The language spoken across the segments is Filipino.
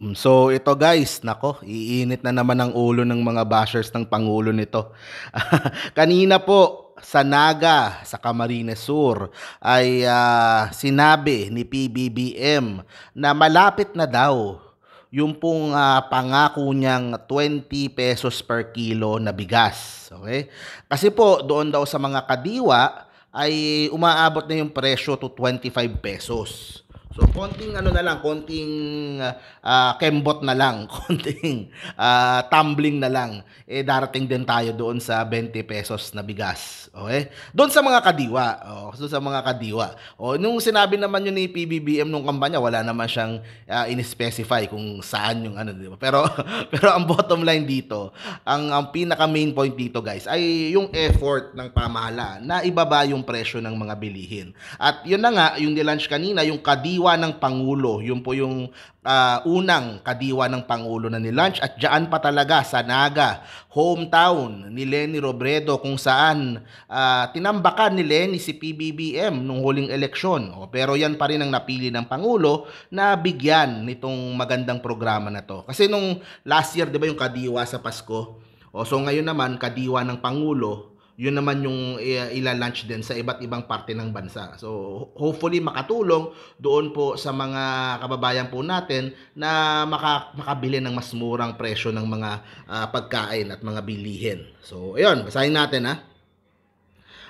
Mm, so ito guys, nako, iinit na naman ang ulo ng mga bashers ng Pangulo nito. Kanina po, sa Naga, sa Camarines Sur, ay uh, sinabi ni PBBM na malapit na daw yung pong uh, pangako niyang 20 pesos per kilo na bigas. Okay? Kasi po, doon daw sa mga kadiwa, ay umaabot na yung presyo to 25 pesos. So konting ano na lang, konting uh, kembot na lang, konting uh, tumbling na lang, eh darating din tayo doon sa 20 pesos na bigas. Okay? Doon sa mga kadiwa, oh, doon sa mga kadiwa. Oh, nung sinabi naman yun ni PBBM nung kampanya, wala naman siyang uh, in-specify kung saan yung ano, di ba? Pero pero ang bottom line dito, ang ang pinaka main point dito, guys, ay yung effort ng pamahala na ibaba yung presyo ng mga bilihin. At yun na nga, yung nilunch kanina, yung kadiwa kadiwa ng Pangulo. Yun po yung uh, unang kadiwa ng Pangulo na nilunch at dyan pa talaga sa Naga, hometown ni Lenny Robredo kung saan uh, tinambakan ni Lenny si PBBM nung huling eleksyon. O, pero yan pa rin ang napili ng Pangulo na bigyan nitong magandang programa na to. Kasi nung last year, di ba yung kadiwa sa Pasko? O, so ngayon naman, kadiwa ng Pangulo, yun naman yung eh, ilalunch din sa iba't ibang parte ng bansa. So hopefully makatulong doon po sa mga kababayan po natin na maka, makabili ng mas murang presyo ng mga uh, pagkain at mga bilihin. So ayun, basahin natin ha.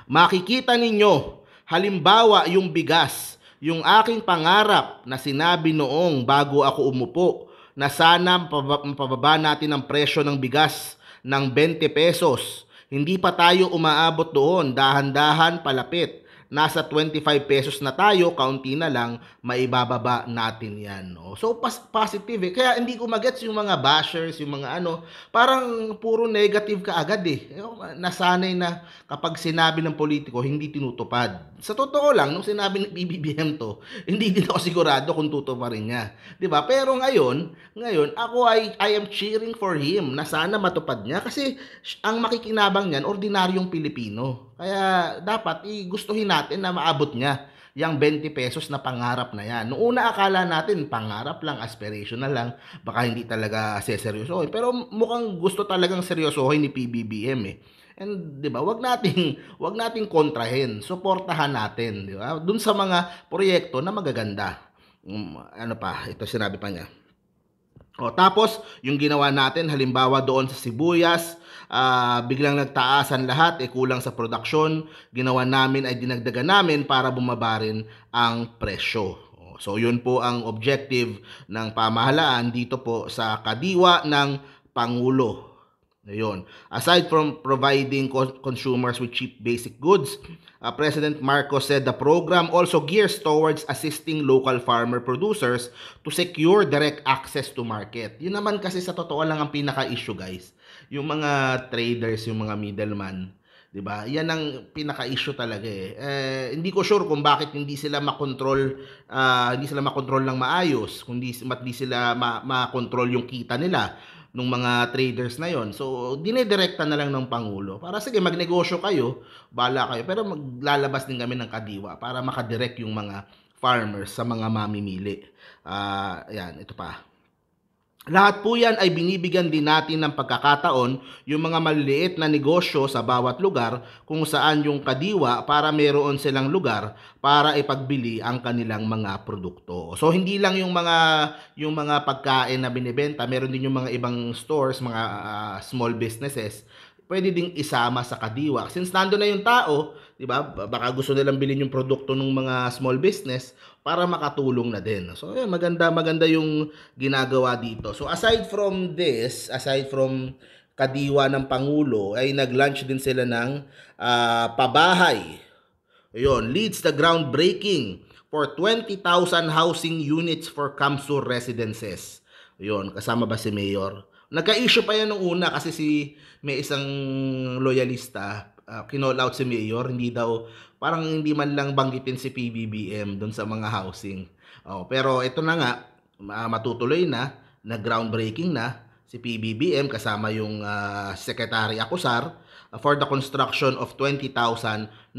Makikita ninyo halimbawa yung bigas, yung aking pangarap na sinabi noong bago ako umupo na sana mapababa natin ang presyo ng bigas ng 20 pesos hindi pa tayo umaabot doon, dahan-dahan palapit. Nasa 25 pesos na tayo, kaunti na lang, maibababa natin yan. So pas- positive eh. Kaya hindi ko magets yung mga bashers, yung mga ano, parang puro negative ka agad eh. Nasanay na kapag sinabi ng politiko, hindi tinutupad. Sa totoo lang, nung sinabi ng BBM to, hindi din ako sigurado kung tutuparin niya. 'Di ba? Pero ngayon, ngayon ako ay I am cheering for him na sana matupad niya kasi ang makikinabang niyan ordinaryong Pilipino. Kaya dapat igustuhin natin na maabot niya yung 20 pesos na pangarap na yan. Noong una akala natin pangarap pangarap lang, aspirational lang, baka hindi talaga seseryosohin. Eh. Pero mukhang gusto talagang seryosohin ni PBBM eh. And 'di ba, wag nating wag nating kontrahin, suportahan natin, 'di ba? Doon sa mga proyekto na magaganda. Um, ano pa, ito sinabi pa niya. O, tapos, yung ginawa natin, halimbawa doon sa sibuyas, uh, biglang nagtaasan lahat, eh, kulang sa production, ginawa namin ay dinagdagan namin para bumaba rin ang presyo. So yun po ang objective ng pamahalaan dito po sa kadiwa ng Pangulo. Ayun. Aside from providing consumers with cheap basic goods, uh, President Marcos said the program also gears towards assisting local farmer producers to secure direct access to market. Yun naman kasi sa totoo lang ang pinaka-issue guys. Yung mga traders, yung mga middleman, 'di ba? Yan ang pinaka-issue talaga eh. eh. hindi ko sure kung bakit hindi sila makontrol uh, hindi sila makontrol ng maayos, kundi hindi sila makontrol yung kita nila ng mga traders na yon. So, dinedirekta na lang ng Pangulo. Para sige, magnegosyo kayo, bala kayo. Pero maglalabas din kami ng kadiwa para makadirect yung mga farmers sa mga mamimili. Uh, yan, ito pa. Lahat po yan ay binibigyan din natin ng pagkakataon yung mga maliliit na negosyo sa bawat lugar kung saan yung kadiwa para meron silang lugar para ipagbili ang kanilang mga produkto. So hindi lang yung mga yung mga pagkain na binebenta, meron din yung mga ibang stores, mga uh, small businesses pwede ding isama sa kadiwa. Since nando na yung tao, 'di ba? Baka gusto nilang bilhin yung produkto ng mga small business para makatulong na din. So, ayan, maganda maganda yung ginagawa dito. So, aside from this, aside from kadiwa ng pangulo, ay nag-launch din sila ng uh, pabahay. Ayun, leads the groundbreaking for 20,000 housing units for Kamsur residences. Ayun, kasama ba si Mayor? Nagka-issue pa yan nung una kasi si may isang loyalista uh, kinall out si Mayor, hindi daw parang hindi man lang banggitin si PBBM doon sa mga housing. Oh, pero ito na nga uh, matutuloy na, na groundbreaking na si PBBM kasama yung uh, Secretary Acusar uh, for the construction of 20,000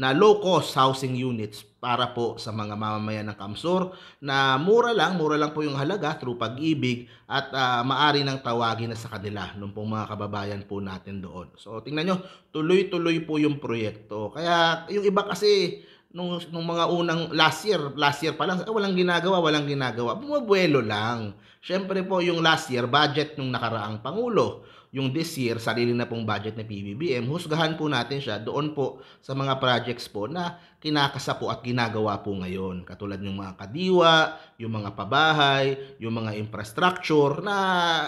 na low-cost housing units para po sa mga mamamayan ng Kamsur na mura lang, mura lang po yung halaga through pag-ibig at uh, ah, maari nang tawagin na sa kanila nung pong mga kababayan po natin doon. So tingnan nyo, tuloy-tuloy po yung proyekto. Kaya yung iba kasi nung, nung mga unang last year, last year pa lang, eh, walang ginagawa, walang ginagawa. Bumabuelo lang. Siyempre po, yung last year, budget nung nakaraang Pangulo yung this year, sarili na pong budget ng PBBM, husgahan po natin siya doon po sa mga projects po na kinakasa po at ginagawa po ngayon. Katulad yung mga kadiwa, yung mga pabahay, yung mga infrastructure na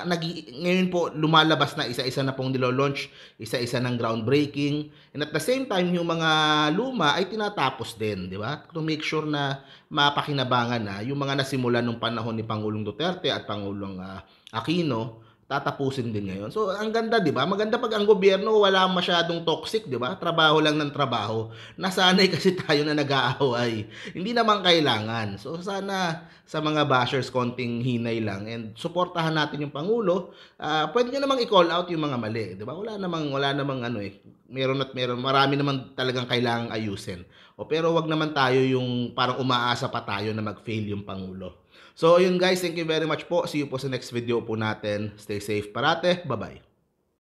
nag ngayon po lumalabas na isa-isa na pong nilo-launch, isa-isa ng groundbreaking. And at the same time, yung mga luma ay tinatapos din, di ba? To make sure na mapakinabangan na yung mga nasimulan nung panahon ni Pangulong Duterte at Pangulong uh, Aquino tatapusin din ngayon. So, ang ganda, di ba? Maganda pag ang gobyerno wala masyadong toxic, di ba? Trabaho lang ng trabaho. Nasanay kasi tayo na nag-aaway. Hindi naman kailangan. So, sana sa mga bashers, konting hinay lang. And suportahan natin yung Pangulo. Uh, pwede nyo namang i-call out yung mga mali, di ba? Wala namang, wala namang ano eh. Meron at meron. Marami naman talagang kailangang ayusin. O, pero wag naman tayo yung parang umaasa pa tayo na mag-fail yung Pangulo. So, yun guys. Thank you very much po. See you po sa next video po natin. Stay safe parate. Bye-bye.